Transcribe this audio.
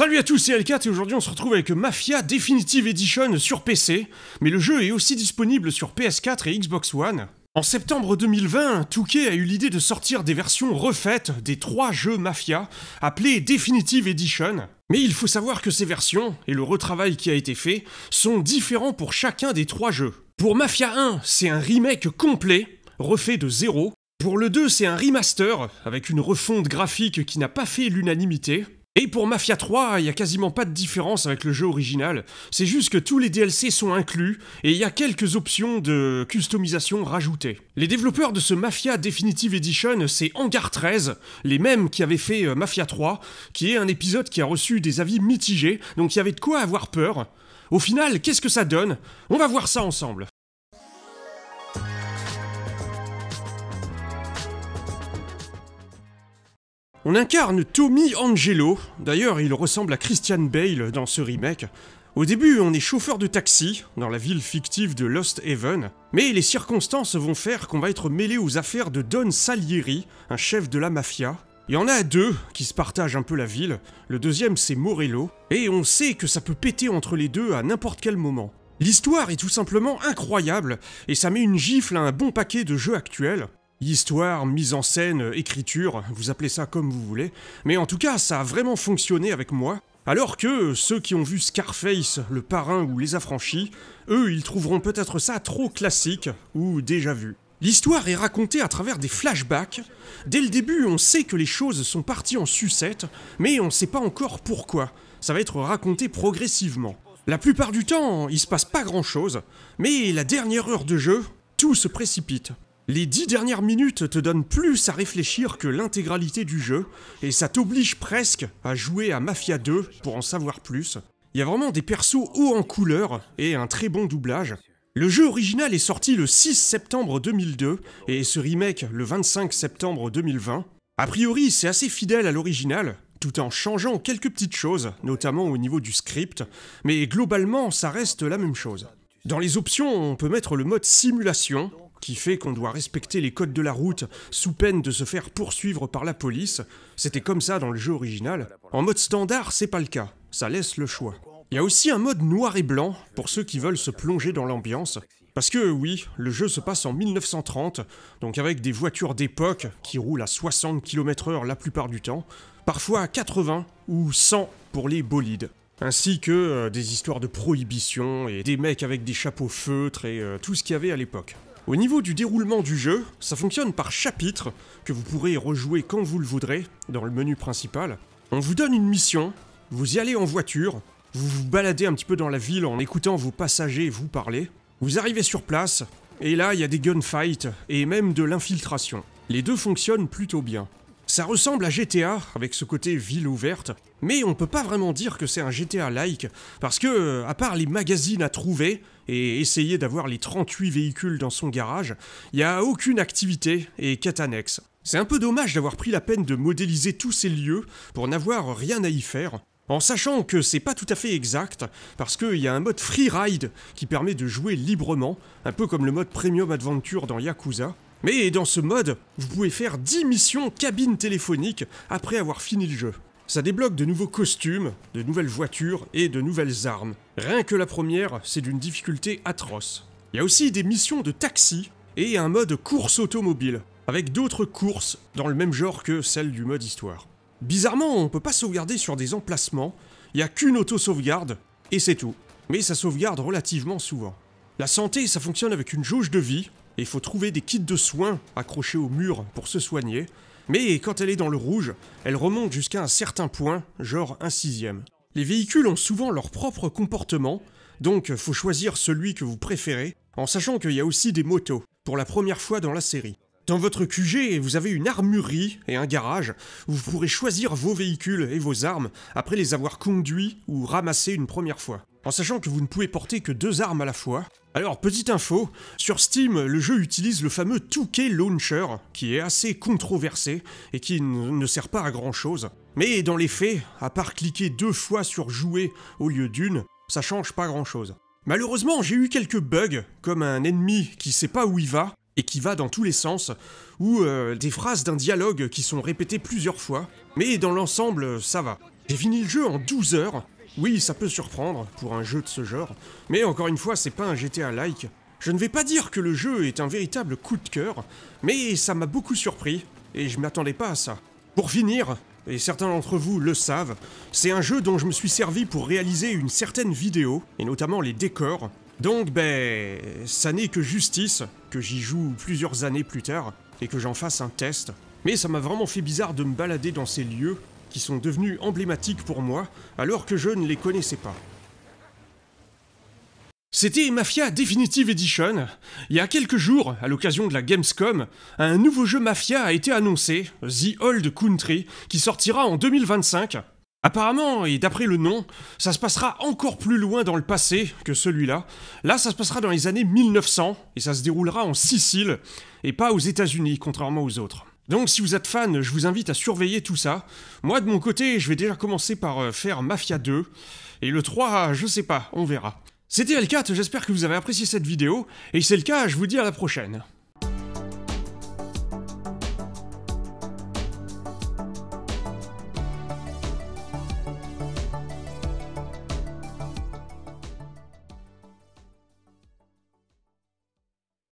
Salut à tous, c'est L4 et aujourd'hui on se retrouve avec Mafia Definitive Edition sur PC, mais le jeu est aussi disponible sur PS4 et Xbox One. En septembre 2020, Touquet a eu l'idée de sortir des versions refaites des trois jeux Mafia, appelés Definitive Edition. Mais il faut savoir que ces versions, et le retravail qui a été fait, sont différents pour chacun des trois jeux. Pour Mafia 1, c'est un remake complet, refait de zéro. Pour le 2, c'est un remaster, avec une refonte graphique qui n'a pas fait l'unanimité. Et pour Mafia 3, il n'y a quasiment pas de différence avec le jeu original, c'est juste que tous les DLC sont inclus et il y a quelques options de customisation rajoutées. Les développeurs de ce Mafia Definitive Edition, c'est Hangar 13, les mêmes qui avaient fait euh, Mafia 3, qui est un épisode qui a reçu des avis mitigés, donc il y avait de quoi avoir peur. Au final, qu'est-ce que ça donne On va voir ça ensemble. On incarne Tommy Angelo, d'ailleurs il ressemble à Christian Bale dans ce remake. Au début, on est chauffeur de taxi, dans la ville fictive de Lost Heaven, mais les circonstances vont faire qu'on va être mêlé aux affaires de Don Salieri, un chef de la mafia, il y en a deux qui se partagent un peu la ville, le deuxième c'est Morello, et on sait que ça peut péter entre les deux à n'importe quel moment. L'histoire est tout simplement incroyable, et ça met une gifle à un bon paquet de jeux actuels, Histoire, mise en scène, écriture, vous appelez ça comme vous voulez. Mais en tout cas, ça a vraiment fonctionné avec moi. Alors que ceux qui ont vu Scarface, le parrain ou les affranchis, eux, ils trouveront peut-être ça trop classique ou déjà vu. L'histoire est racontée à travers des flashbacks. Dès le début, on sait que les choses sont parties en sucette, mais on ne sait pas encore pourquoi. Ça va être raconté progressivement. La plupart du temps, il se passe pas grand-chose, mais la dernière heure de jeu, tout se précipite. Les dix dernières minutes te donnent plus à réfléchir que l'intégralité du jeu, et ça t'oblige presque à jouer à Mafia 2 pour en savoir plus. Il y a vraiment des persos hauts en couleur et un très bon doublage. Le jeu original est sorti le 6 septembre 2002 et ce remake le 25 septembre 2020. A priori, c'est assez fidèle à l'original, tout en changeant quelques petites choses, notamment au niveau du script, mais globalement, ça reste la même chose. Dans les options, on peut mettre le mode simulation, qui fait qu'on doit respecter les codes de la route sous peine de se faire poursuivre par la police. C'était comme ça dans le jeu original. En mode standard, c'est pas le cas. Ça laisse le choix. Il y a aussi un mode noir et blanc pour ceux qui veulent se plonger dans l'ambiance. Parce que oui, le jeu se passe en 1930, donc avec des voitures d'époque qui roulent à 60 km/h la plupart du temps, parfois à 80 ou 100 pour les bolides ainsi que euh, des histoires de prohibition et des mecs avec des chapeaux feutres et euh, tout ce qu'il y avait à l'époque. Au niveau du déroulement du jeu, ça fonctionne par chapitre, que vous pourrez rejouer quand vous le voudrez, dans le menu principal. On vous donne une mission, vous y allez en voiture, vous vous baladez un petit peu dans la ville en écoutant vos passagers vous parler, vous arrivez sur place, et là il y a des gunfights, et même de l'infiltration. Les deux fonctionnent plutôt bien. Ça ressemble à GTA, avec ce côté ville ouverte, mais on peut pas vraiment dire que c'est un GTA-like, parce que, euh, à part les magazines à trouver, et essayer d'avoir les 38 véhicules dans son garage, il n'y a aucune activité et quête annexe. C'est un peu dommage d'avoir pris la peine de modéliser tous ces lieux pour n'avoir rien à y faire, en sachant que c'est pas tout à fait exact, parce qu'il y a un mode free ride qui permet de jouer librement, un peu comme le mode Premium Adventure dans Yakuza. Mais dans ce mode, vous pouvez faire 10 missions cabine téléphonique après avoir fini le jeu. Ça débloque de nouveaux costumes, de nouvelles voitures et de nouvelles armes. Rien que la première, c'est d'une difficulté atroce. Il y a aussi des missions de taxi et un mode course automobile, avec d'autres courses dans le même genre que celle du mode histoire. Bizarrement, on ne peut pas sauvegarder sur des emplacements, il n'y a qu'une auto-sauvegarde, et c'est tout. Mais ça sauvegarde relativement souvent. La santé, ça fonctionne avec une jauge de vie, et il faut trouver des kits de soins accrochés au mur pour se soigner, mais quand elle est dans le rouge, elle remonte jusqu'à un certain point, genre un sixième. Les véhicules ont souvent leur propre comportement, donc faut choisir celui que vous préférez, en sachant qu'il y a aussi des motos, pour la première fois dans la série. Dans votre QG, vous avez une armurerie et un garage où vous pourrez choisir vos véhicules et vos armes après les avoir conduits ou ramassés une première fois en sachant que vous ne pouvez porter que deux armes à la fois. Alors, petite info, sur Steam, le jeu utilise le fameux 2K Launcher, qui est assez controversé et qui ne sert pas à grand chose. Mais dans les faits, à part cliquer deux fois sur jouer au lieu d'une, ça change pas grand chose. Malheureusement, j'ai eu quelques bugs, comme un ennemi qui sait pas où il va et qui va dans tous les sens, ou euh, des phrases d'un dialogue qui sont répétées plusieurs fois, mais dans l'ensemble, ça va. J'ai fini le jeu en 12 heures, oui, ça peut surprendre pour un jeu de ce genre, mais encore une fois, c'est pas un GTA-like. Je ne vais pas dire que le jeu est un véritable coup de cœur, mais ça m'a beaucoup surpris, et je m'attendais pas à ça. Pour finir, et certains d'entre vous le savent, c'est un jeu dont je me suis servi pour réaliser une certaine vidéo, et notamment les décors. Donc ben, ça n'est que justice que j'y joue plusieurs années plus tard, et que j'en fasse un test. Mais ça m'a vraiment fait bizarre de me balader dans ces lieux qui sont devenus emblématiques pour moi, alors que je ne les connaissais pas. C'était Mafia Definitive Edition. Il y a quelques jours, à l'occasion de la Gamescom, un nouveau jeu Mafia a été annoncé, The Old Country, qui sortira en 2025. Apparemment, et d'après le nom, ça se passera encore plus loin dans le passé que celui-là. Là, ça se passera dans les années 1900, et ça se déroulera en Sicile, et pas aux États-Unis, contrairement aux autres. Donc si vous êtes fan, je vous invite à surveiller tout ça. Moi de mon côté, je vais déjà commencer par euh, faire Mafia 2. Et le 3, je sais pas, on verra. C'était L4, j'espère que vous avez apprécié cette vidéo. Et si c'est le cas, je vous dis à la prochaine.